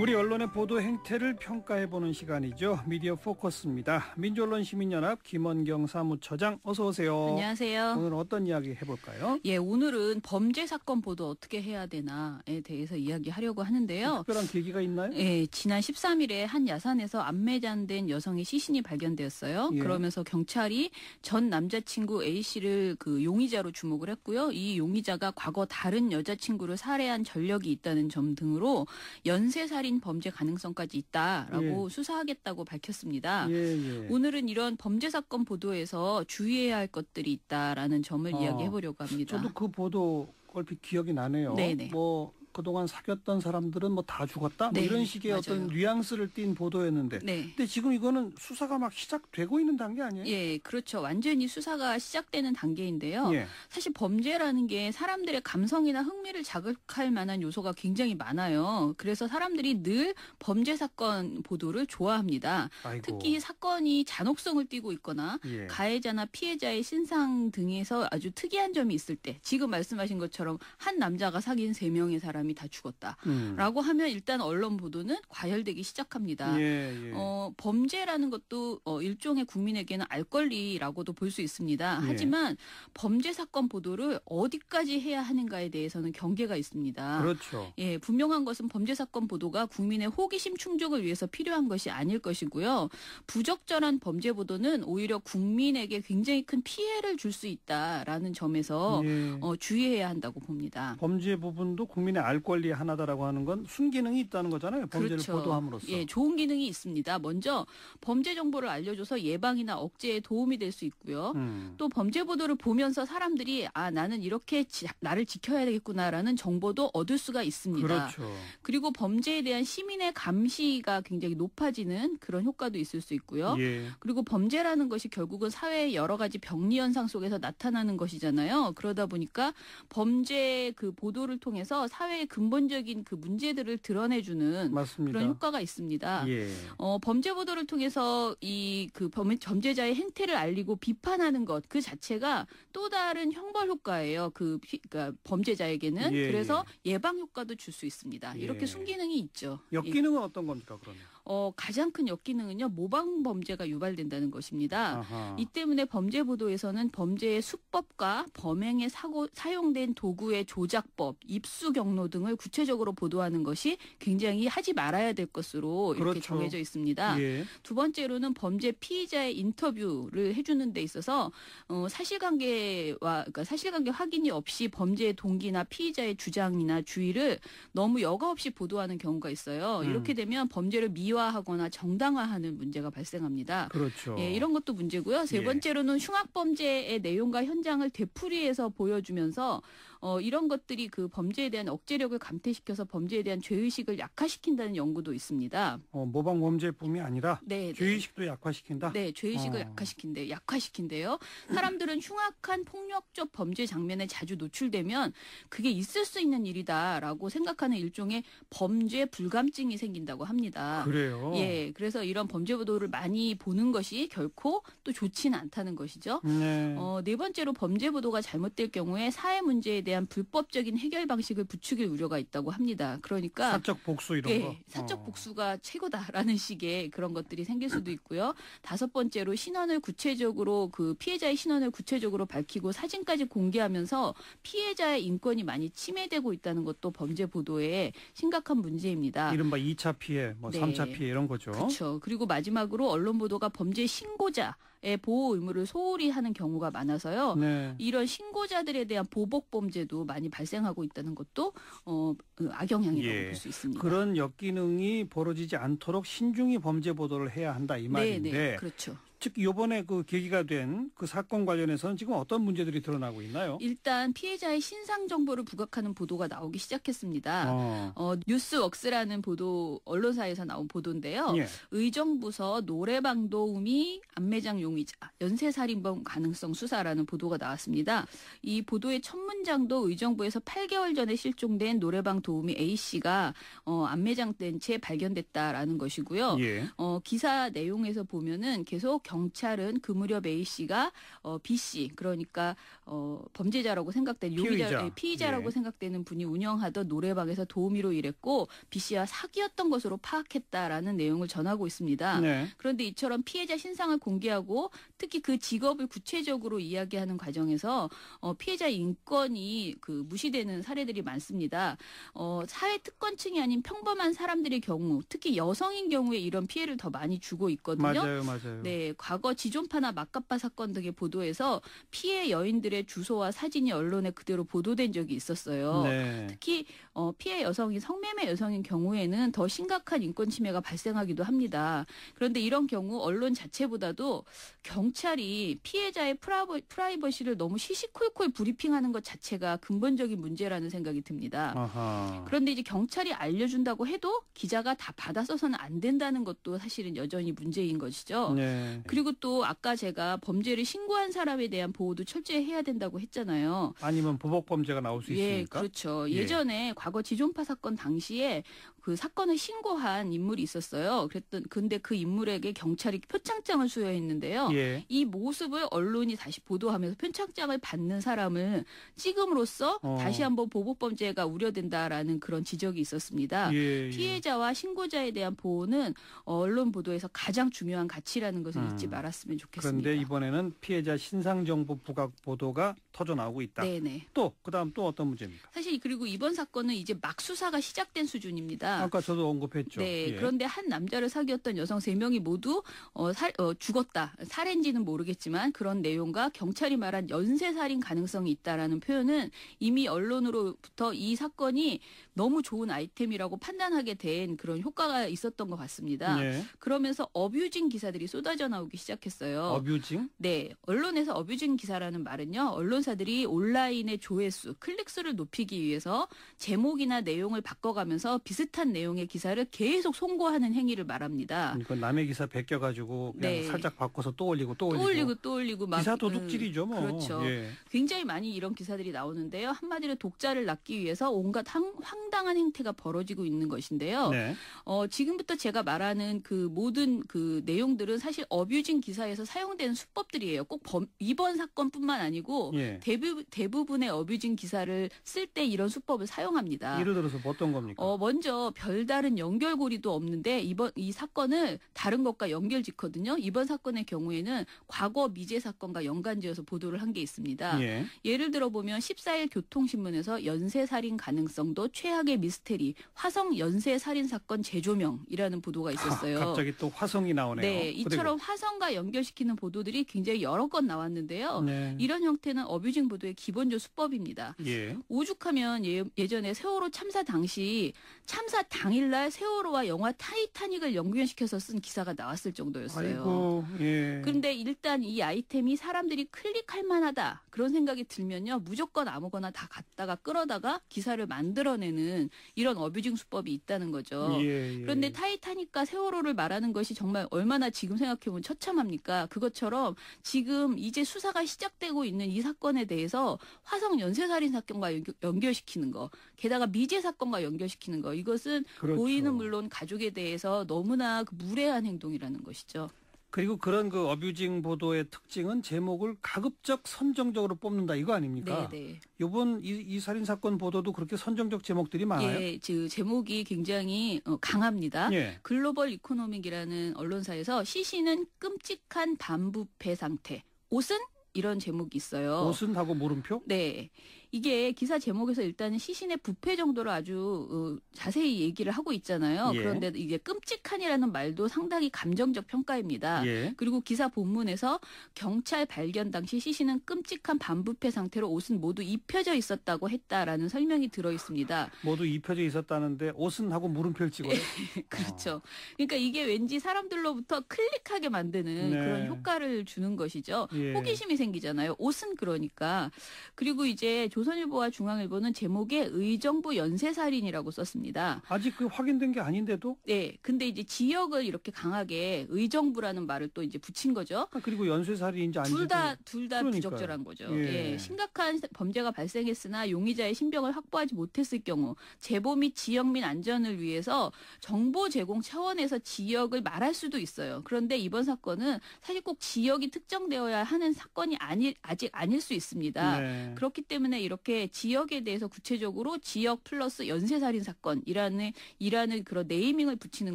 우리 언론의 보도 행태를 평가해보는 시간이죠. 미디어 포커스입니다. 민주언론 시민연합 김원경 사무처장 어서 오세요. 안녕하세요. 오늘 어떤 이야기 해볼까요? 예, 오늘은 범죄 사건 보도 어떻게 해야 되나에 대해서 이야기하려고 하는데요. 특별한 계기가 있나요? 예, 지난 13일에 한 야산에서 안매장된 여성의 시신이 발견되었어요. 예. 그러면서 경찰이 전 남자친구 A 씨를 그 용의자로 주목을 했고요. 이 용의자가 과거 다른 여자친구를 살해한 전력이 있다는 점 등으로 연쇄살인 살인 범죄 가능성까지 있다라고 예. 수사하겠다고 밝혔습니다. 예, 예. 오늘은 이런 범죄 사건 보도에서 주의해야 할 것들이 있다라는 점을 아, 이야기해 보려고 합니다. 저도 그 보도 얼핏 기억이 나네요. 네네. 네. 뭐 그동안 사귀었던 사람들은 뭐 다 죽었다 뭐 네, 뭐 이런 식의 맞아요. 어떤 뉘앙스를 띤 보도였는데 네. 근데 지금 이거는 수사가 막 시작되고 있는 단계 아니에요? 예, 그렇죠. 완전히 수사가 시작되는 단계인데요. 예. 사실 범죄라는 게 사람들의 감성이나 흥미를 자극할 만한 요소가 굉장히 많아요. 그래서 사람들이 늘 범죄 사건 보도를 좋아합니다. 아이고. 특히 사건이 잔혹성을 띠고 있거나 예. 가해자나 피해자의 신상 등에서 아주 특이한 점이 있을 때 지금 말씀하신 것처럼 한 남자가 사귄 세 명의 사람 사람이 다 죽었다라고 음. 하면 일단 언론 보도는 과열되기 시작합니다. 예, 예. 어, 범죄라는 것도 어, 일종의 국민에게는 알 권리라고도 볼 수 있습니다. 예. 하지만 범죄 사건 보도를 어디까지 해야 하는가에 대해서는 경계가 있습니다. 그렇죠. 예, 분명한 것은 범죄 사건 보도가 국민의 호기심 충족을 위해서 필요한 것이 아닐 것이고요. 부적절한 범죄 보도는 오히려 국민에게 굉장히 큰 피해를 줄 수 있다라는 점에서 예. 어, 주의해야 한다고 봅니다. 범죄 부분도 국민의 알 권리 하나다라고 하는 건 순기능이 있다는 거잖아요. 범죄를 그렇죠. 보도함으로써. 예, 좋은 기능이 있습니다. 먼저 범죄 정보를 알려줘서 예방이나 억제에 도움이 될 수 있고요. 음. 또 범죄 보도를 보면서 사람들이 아 나는 이렇게 지, 나를 지켜야 되겠구나라는 정보도 얻을 수가 있습니다. 그렇죠. 그리고 범죄에 대한 시민의 감시가 굉장히 높아지는 그런 효과도 있을 수 있고요. 예. 그리고 범죄라는 것이 결국은 사회의 여러 가지 병리 현상 속에서 나타나는 것이잖아요. 그러다 보니까 범죄 그 보도를 통해서 사회 사회의 근본적인 그 문제들을 드러내주는 맞습니다. 그런 효과가 있습니다. 예. 어, 범죄 보도를 통해서 이 그 범죄자의 행태를 알리고 비판하는 것 그 자체가 또 다른 형벌 효과예요. 그 피, 그러니까 범죄자에게는 예. 그래서 예. 예방 효과도 줄 수 있습니다. 이렇게 예. 순기능이 있죠. 역기능은 어떤 겁니까 그러면? 어, 가장 큰 역기능은요 모방 범죄가 유발된다는 것입니다. 아하. 이 때문에 범죄 보도에서는 범죄의 수법과 범행에 사고, 사용된 도구의 조작법, 입수 경로 등을 구체적으로 보도하는 것이 굉장히 하지 말아야 될 것으로 이렇게 그렇죠. 정해져 있습니다. 예. 두 번째로는 범죄 피의자의 인터뷰를 해주는 데 있어서 어, 사실관계와 그러니까 사실관계 확인이 없이 범죄의 동기나 피의자의 주장이나 주의를 너무 여과 없이 보도하는 경우가 있어요. 음. 이렇게 되면 범죄를 미화 정 비화하거나 정당화하는 문제가 발생합니다. 그렇죠. 예, 이런 것도 문제고요. 세 예. 번째로는 흉악범죄의 내용과 현장을 되풀이해서 보여주면서 어, 이런 것들이 그 범죄에 대한 억제력을 감퇴시켜서 범죄에 대한 죄의식을 약화시킨다는 연구도 있습니다. 어, 모방 범죄뿐이 아니라 네, 네. 죄의식도 네. 약화시킨다. 네, 죄의식을 어. 약화시킨대, 약화시킨대요. 사람들은 흉악한 폭력적 범죄 장면에 자주 노출되면 그게 있을 수 있는 일이다라고 생각하는 일종의 범죄 불감증이 생긴다고 합니다. 그래요. 예, 그래서 이런 범죄 보도를 많이 보는 것이 결코 또 좋지는 않다는 것이죠. 네. 어, 네 번째로 범죄 보도가 잘못될 경우에 사회 문제에 대한 불법적인 해결 방식을 부추길 우려가 있다고 합니다. 그러니까 사적 복수 이런 예, 거. 사적 어. 복수가 최고다라는 식의 그런 것들이 생길 수도 있고요. 다섯 번째로 신원을 구체적으로 그 피해자의 신원을 구체적으로 밝히고 사진까지 공개하면서 피해자의 인권이 많이 침해되고 있다는 것도 범죄 보도에 심각한 문제입니다. 이른바 2차 피해, 뭐 네. 3차 피해 이런 거죠. 그렇죠. 그리고 마지막으로 언론 보도가 범죄 신고자 보호 의무를 소홀히 하는 경우가 많아서요. 네. 이런 신고자들에 대한 보복 범죄도 많이 발생하고 있다는 것도 어, 그 악영향이라고 예. 볼수 있습니다. 그런 역기능이 벌어지지 않도록 신중히 범죄 보도를 해야 한다 이 말인데. 네, 네. 그렇죠. 특히 요번에 그 계기가 된 그 사건 관련해서는 지금 어떤 문제들이 드러나고 있나요? 일단 피해자의 신상 정보를 부각하는 보도가 나오기 시작했습니다. 어. 어, 뉴스웍스라는 보도 언론사에서 나온 보도인데요. 예. 의정부서 노래방 도우미 안매장 용의자 연쇄살인범 가능성 수사라는 보도가 나왔습니다. 이 보도의 첫 문장도 의정부에서 8개월 전에 실종된 노래방 도우미 A 씨가 어, 안매장된 채 발견됐다라는 것이고요. 예. 어, 기사 내용에서 보면은 계속 경찰은 그 무렵 A 씨가 어, B 씨 그러니까 어, 범죄자라고 생각된 피의자. 예, 피의자. 라고 예. 생각되는 분이 운영하던 노래방에서 도우미로 일했고 B 씨와 사귀었던 것으로 파악했다라는 내용을 전하고 있습니다. 네. 그런데 이처럼 피해자 신상을 공개하고 특히 그 직업을 구체적으로 이야기하는 과정에서 어, 피해자 인권이 그 무시되는 사례들이 많습니다. 어, 사회 특권층이 아닌 평범한 사람들의 경우 특히 여성인 경우에 이런 피해를 더 많이 주고 있거든요. 맞아요, 맞아요. 네, 과거 지존파나 막가파 사건 등의 보도에서 피해 여인들의 주소와 사진이 언론에 그대로 보도된 적이 있었어요. 네. 특히 어, 피해 여성이 성매매 여성인 경우에는 더 심각한 인권 침해가 발생하기도 합니다. 그런데 이런 경우 언론 자체보다도 경찰이 피해자의 프라버, 프라이버시를 너무 시시콜콜 브리핑하는 것 자체가 근본적인 문제라는 생각이 듭니다. 아하. 그런데 이제 경찰이 알려준다고 해도 기자가 다 받아 써서는 안 된다는 것도 사실은 여전히 문제인 것이죠. 네. 그리고 또 아까 제가 범죄를 신고한 사람에 대한 보호도 철저히 해야 된다고 했잖아요. 아니면 보복 범죄가 나올 수 예, 있으니까. 그렇죠. 예. 예전에 예. 과거 지존파 사건 당시에 그 사건을 신고한 인물이 있었어요. 그랬던 근데 그 인물에게 경찰이 표창장을 수여했는데요. 예. 이 모습을 언론이 다시 보도하면서 표창장을 받는 사람을 찍음으로써 어. 다시 한번 보복 범죄가 우려된다라는 그런 지적이 있었습니다. 예, 예. 피해자와 신고자에 대한 보호는 언론 보도에서 가장 중요한 가치라는 것을 음. 받지 음. 말았으면 좋겠습니다. 그런데 이번에는 피해자 신상 정보 부각 보도가 터져 나오고 있다. 네네. 또 그다음 또 어떤 문제입니까? 사실 그리고 이번 사건은 이제 막 수사가 시작된 수준입니다. 아까 저도 언급했죠. 네. 예. 그런데 한 남자를 사귀었던 여성 세 명이 모두 어, 살, 어, 죽었다. 살인지는 모르겠지만 그런 내용과 경찰이 말한 연쇄 살인 가능성이 있다라는 표현은 이미 언론으로부터 이 사건이 너무 좋은 아이템이라고 판단하게 된 그런 효과가 있었던 것 같습니다. 예. 그러면서 어뷰징 기사들이 쏟아져 나오고 나오기 시작했어요. 어뷰징? 네. 언론에서 어뷰징 기사라는 말은요. 언론사들이 온라인의 조회수, 클릭수를 높이기 위해서 제목이나 내용을 바꿔가면서 비슷한 내용의 기사를 계속 송고하는 행위를 말합니다. 그러니까 남의 기사 베껴 가지고 그냥 네. 살짝 바꿔서 또 올리고 또, 올리고, 올리고 또 올리고 막 기사 그- 도둑질이죠, 뭐. 그렇죠. 예. 굉장히 많이 이런 기사들이 나오는데요. 한마디로 독자를 낳기 위해서 온갖 황당한 행태가 벌어지고 있는 것인데요. 네. 어, 지금부터 제가 말하는 그 모든 그 내용들은 사실 어뷰 유유진 기사에서 사용된 수법들이에요. 꼭 범, 이번 사건뿐만 아니고 예. 대부, 대부분의 어뷰징 기사를 쓸 때 이런 수법을 사용합니다. 예를 들어서 뭐 어떤 겁니까? 어, 먼저 별다른 연결고리도 없는데 이번 이 사건을 다른 것과 연결짓거든요. 이번 사건의 경우에는 과거 미제 사건과 연관지어서 보도를 한 게 있습니다. 예. 예를 들어 보면 14일 교통신문에서 연쇄살인 가능성도 최악의 미스테리 화성 연쇄살인 사건 재조명이라는 보도가 아, 있었어요. 갑자기 또 화성이 나오네요. 네, 이처럼 화, 성 사성과 연결시키는 보도들이 굉장히 여러 건 나왔는데요. 네. 이런 형태는 어뷰징 보도의 기본적 수법입니다. 예. 오죽하면 예, 전에 세월호 참사 당시 참사 당일날 세월호와 영화 타이타닉을 연결시켜서 쓴 기사가 나왔을 정도였어요. 아이고, 예. 그런데 일단 이 아이템이 사람들이 클릭할 만하다 그런 생각이 들면요 무조건 아무거나 다 갖다가 끌어다가 기사를 만들어내는 이런 어뷰징 수법이 있다는 거죠. 예, 예. 그런데 타이타닉과 세월호를 말하는 것이 정말 얼마나 지금 생각해보면 처참합니까? 그것처럼 지금 이제 수사가 시작되고 있는 이 사건에 대해서 화성 연쇄살인 사건과 연결시키는 거, 게다가 미제 사건과 연결시키는 거, 이것은 그렇죠. 고인은 물론 가족에 대해서 너무나 그 무례한 행동이라는 것이죠. 그리고 그런 그 어뷰징 보도의 특징은 제목을 가급적 선정적으로 뽑는다 이거 아닙니까? 네, 네. 요번 이, 이 살인 사건 보도도 그렇게 선정적 제목들이 많아요. 예, 제목이 굉장히 어, 강합니다. 예. 글로벌 이코노믹이라는 언론사에서 시신은 끔찍한 반부패 상태, 옷은 이런 제목이 있어요. 옷은 하고 물음표? 네. 이게 기사 제목에서 일단은 시신의 부패 정도로 아주 어, 자세히 얘기를 하고 있잖아요. 예. 그런데 이게 끔찍한이라는 말도 상당히 감정적 평가입니다. 예. 그리고 기사 본문에서 경찰 발견 당시 시신은 끔찍한 반부패 상태로 옷은 모두 입혀져 있었다고 했다라는 설명이 들어 있습니다. 모두 입혀져 있었다는데 옷은 하고 물음표를 찍어요. 예, 그렇죠. 어. 그러니까 이게 왠지 사람들로부터 클릭하게 만드는 네. 그런 효과를 주는 것이죠. 예. 호기심이 생기잖아요. 옷은 그러니까 그리고 이제 조선일보와 중앙일보는 제목에 의정부 연쇄살인이라고 썼습니다. 아직 그 확인된 게 아닌데도? 네. 근데 이제 지역을 이렇게 강하게 의정부라는 말을 또 이제 붙인 거죠. 아, 그리고 연쇄살인인지 아닌지. 둘 다, 둘 다 부적절한 거죠. 예. 예. 심각한 범죄가 발생했으나 용의자의 신병을 확보하지 못했을 경우 제보 및 지역 민 안전을 위해서 정보 제공 차원에서 지역을 말할 수도 있어요. 그런데 이번 사건은 사실 꼭 지역이 특정되어야 하는 사건이 아니, 아직 아닐 수 있습니다. 네. 그렇기 때문에 이렇게 지역에 대해서 구체적으로 지역 플러스 연쇄살인 사건이라는 이라는 그런 네이밍을 붙이는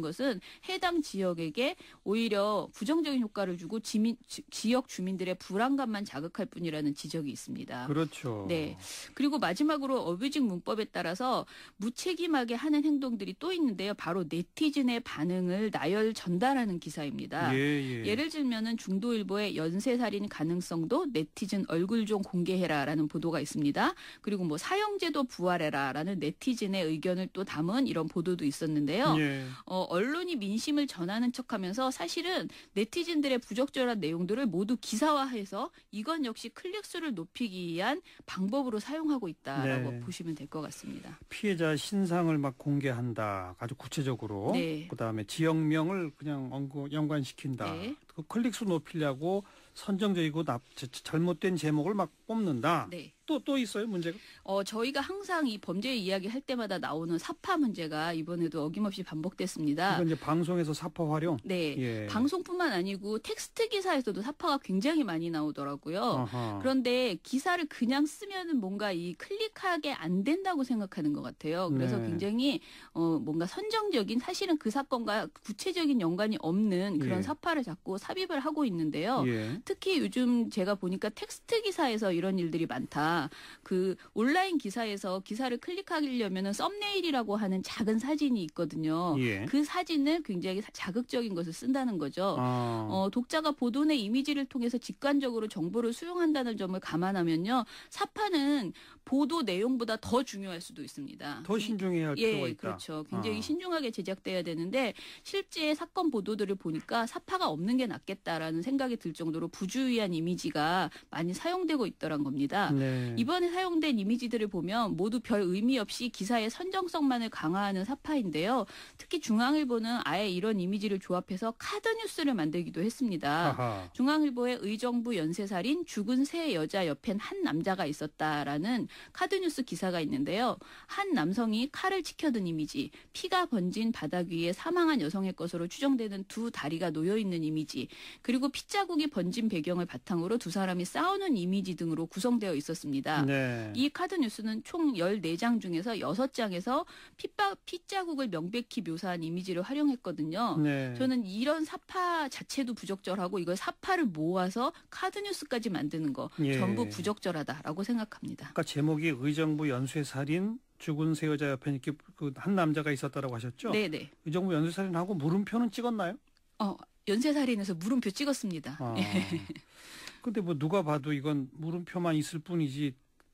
것은 해당 지역에게 오히려 부정적인 효과를 주고 지민, 지, 역 주민들의 불안감만 자극할 뿐이라는 지적이 있습니다. 그렇죠. 네. 그리고 마지막으로 어뷰직 문법에 따라서 무책임하게 하는 행동들이 또 있는데요. 바로 네티즌의 반응을 나열 전달하는 기사입니다. 예, 예. 를 들면은 중도일보의 연쇄살인 가능성도 네티즌 얼굴 좀 공개해라라는 보도가 있습니다. 해라 그리고 뭐 사형제도 부활해라라는 네티즌의 의견을 또 담은 이런 보도도 있었는데요. 예. 어, 언론이 민심을 전하는 척하면서 사실은 네티즌들의 부적절한 내용들을 모두 기사화해서 이건 역시 클릭 수를 높이기 위한 방법으로 사용하고 있다라고 네. 보시면 될 것 같습니다. 피해자 신상을 막 공개한다. 아주 구체적으로. 네. 그다음에 지역명을 그냥 언급, 연관시킨다. 네. 그 클릭 수 높이려고 선정적이고 나, 잘못된 제목을 막 뽑는다. 네. 또, 또 있어요, 문제가? 어, 저희가 항상 이 범죄 이야기 할 때마다 나오는 사파 문제가 이번에도 어김없이 반복됐습니다. 이건 이제 방송에서 사파 활용? 네. 예. 방송뿐만 아니고 텍스트 기사에서도 사파가 굉장히 많이 나오더라고요. 아하. 그런데 기사를 그냥 쓰면은 뭔가 이 클릭하게 안 된다고 생각하는 것 같아요. 그래서 네. 굉장히, 어, 뭔가 선정적인 사실은 그 사건과 구체적인 연관이 없는 그런 예. 사파를 자꾸 삽입을 하고 있는데요. 예. 특히 요즘 제가 보니까 텍스트 기사에서 이런 일들이 많다. 그 온라인 기사에서 기사를 클릭하려면 썸네일이라고 하는 작은 사진이 있거든요. 예. 그 사진을 굉장히 자극적인 것을 쓴다는 거죠. 아. 어, 독자가 보도 내 이미지를 통해서 직관적으로 정보를 수용한다는 점을 감안하면요. 사파는 보도 내용보다 더 중요할 수도 있습니다. 더 신중해야 할 예, 필요가 있다. 그렇죠. 아. 굉장히 아. 신중하게 제작돼야 되는데 실제 사건 보도들을 보니까 사파가 없는 게 낫겠다라는 생각이 들 정도로 부주의한 이미지가 많이 사용되고 있더란 겁니다. 네. 이번에 사용된 이미지들을 보면 모두 별 의미 없이 기사의 선정성만을 강화하는 사파인데요. 특히 중앙일보는 아예 이런 이미지를 조합해서 카드 뉴스를 만들기도 했습니다. 아하. 중앙일보의 의정부 연쇄살인 죽은 세 여자 옆엔 한 남자가 있었다라는 카드뉴스 기사가 있는데요. 한 남성이 칼을 치켜든 이미지, 피가 번진 바닥 위에 사망한 여성의 것으로 추정되는 두 다리가 놓여 있는 이미지, 그리고 핏자국이 번진 배경을 바탕으로 두 사람이 싸우는 이미지 등으로 구성되어 있었습니다. 네. 이 카드 뉴스는 총 14장 중에서 6장에서 핏바, 핏자국을 명백히 묘사한 이미지를 활용했거든요. 네. 저는 이런 사파 자체도 부적절하고 이걸 사파를 모아서 카드 뉴스까지 만드는 거 예. 전부 부적절하다라고 생각합니다. 그러니까 제목이 의정부 연쇄 살인 죽은 세 여자 옆에 이렇게 그한 남자가 있었다라고 하셨죠? 네네. 네. 의정부 연쇄 살인하고 물음표는 찍었나요? 어 연쇄 살인에서 물음표 찍었습니다. 아. 예. 근데 뭐 누가 봐도 이건 물음표만 있을 뿐이지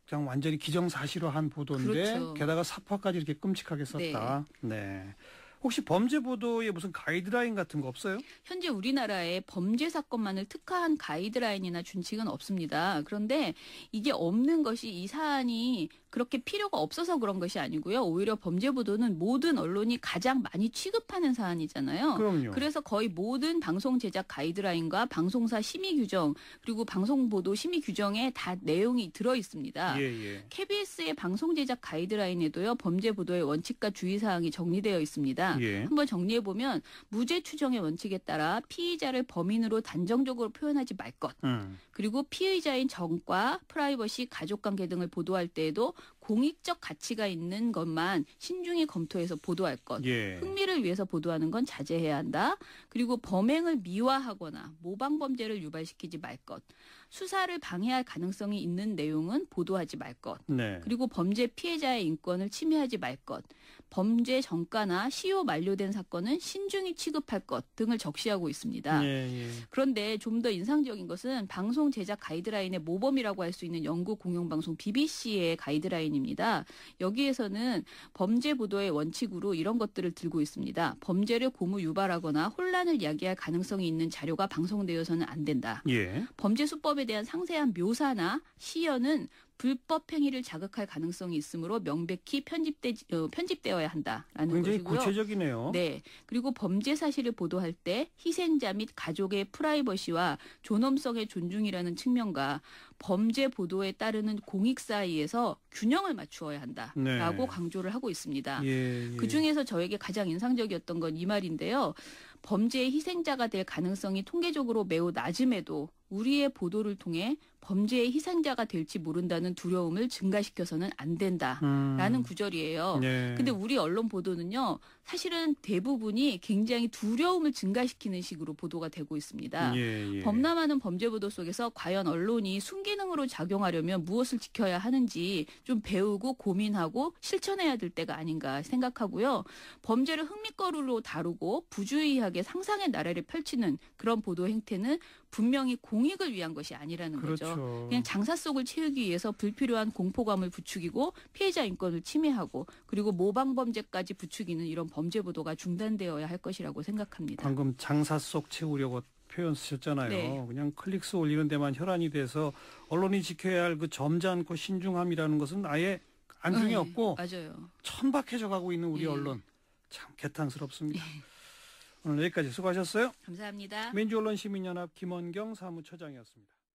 그냥 완전히 기정사실화한 보도인데 그렇죠. 게다가 사파까지 이렇게 끔찍하게 썼다. 네. 네. 혹시 범죄 보도에 무슨 가이드라인 같은 거 없어요? 현재 우리나라에 범죄 사건만을 특화한 가이드라인이나 준칙은 없습니다. 그런데 이게 없는 것이 이 사안이 그렇게 필요가 없어서 그런 것이 아니고요. 오히려 범죄 보도는 모든 언론이 가장 많이 취급하는 사안이잖아요. 그럼요. 그래서 거의 모든 방송 제작 가이드라인과 방송사 심의 규정 그리고 방송 보도 심의 규정에 다 내용이 들어 있습니다. 예, 예. KBS의 방송 제작 가이드라인에도요. 범죄 보도의 원칙과 주의 사항이 정리되어 있습니다. 예. 한번 정리해 보면 무죄 추정의 원칙에 따라 피의자를 범인으로 단정적으로 표현하지 말 것. 음. 그리고 피의자인 정과 프라이버시, 가족 관계 등을 보도할 때에도 공익적 가치가 있는 것만 신중히 검토해서 보도할 것. 예. 흥미를 위해서 보도하는 건 자제해야 한다. 그리고 범행을 미화하거나 모방 범죄를 유발시키지 말 것. 수사를 방해할 가능성이 있는 내용은 보도하지 말 것. 네. 그리고 범죄 피해자의 인권을 침해하지 말 것. 범죄 전과나 시효 만료된 사건은 신중히 취급할 것 등을 적시하고 있습니다. 예, 예. 그런데 좀 더 인상적인 것은 방송 제작 가이드라인의 모범이라고 할 수 있는 영국 공영방송 BBC의 가이드라인입니다. 여기에서는 범죄 보도의 원칙으로 이런 것들을 들고 있습니다. 범죄를 고무 유발하거나 혼란을 야기할 가능성이 있는 자료가 방송되어서는 안 된다. 예. 범죄 수법에 사업에 대한 상세한 묘사나 시연은 불법 행위를 자극할 가능성이 있으므로 명백히 편집되 어, 편집되어야 한다라는 굉장히 것이고요. 구체적이네요. 네. 그리고 범죄 사실을 보도할 때 희생자 및 가족의 프라이버시와 존엄성의 존중이라는 측면과 범죄 보도에 따르는 공익 사이에서 균형을 맞추어야 한다라고 네. 강조를 하고 있습니다. 예, 예. 그 중에서 저에게 가장 인상적이었던 건 이 말인데요. 범죄의 희생자가 될 가능성이 통계적으로 매우 낮음에도 우리의 보도를 통해 범죄의 희생자가 될지 모른다는 두려움을 증가시켜서는 안 된다라는 음. 구절이에요. 네. 근데 우리 언론 보도는요. 사실은 대부분이 굉장히 두려움을 증가시키는 식으로 보도가 되고 있습니다. 예, 예. 범람하는 범죄 보도 속에서 과연 언론이 순기능으로 작용하려면 무엇을 지켜야 하는지 좀 배우고 고민하고 실천해야 될 때가 아닌가 생각하고요. 범죄를 흥미거리로 다루고 부주의하게 상상의 나래를 펼치는 그런 보도 행태는 분명히 공익을 위한 것이 아니라는 그렇죠. 거죠. 그렇죠. 그냥 장사 속을 채우기 위해서 불필요한 공포감을 부추기고 피해자 인권을 침해하고 그리고 모방 범죄까지 부추기는 이런 범죄 보도가 중단되어야 할 것이라고 생각합니다. 방금 장사 속 채우려고 표현 쓰셨잖아요. 네. 그냥 클릭스 올리는 데만 혈안이 돼서 언론이 지켜야 할 그 점잖고 신중함이라는 것은 아예 안중에 네, 없고 맞아요. 천박해져 가고 있는 우리 네. 언론 참 개탄스럽습니다. 네. 오늘 여기까지 수고하셨어요. 감사합니다. 민주언론시민연합 김원경 사무처장이었습니다.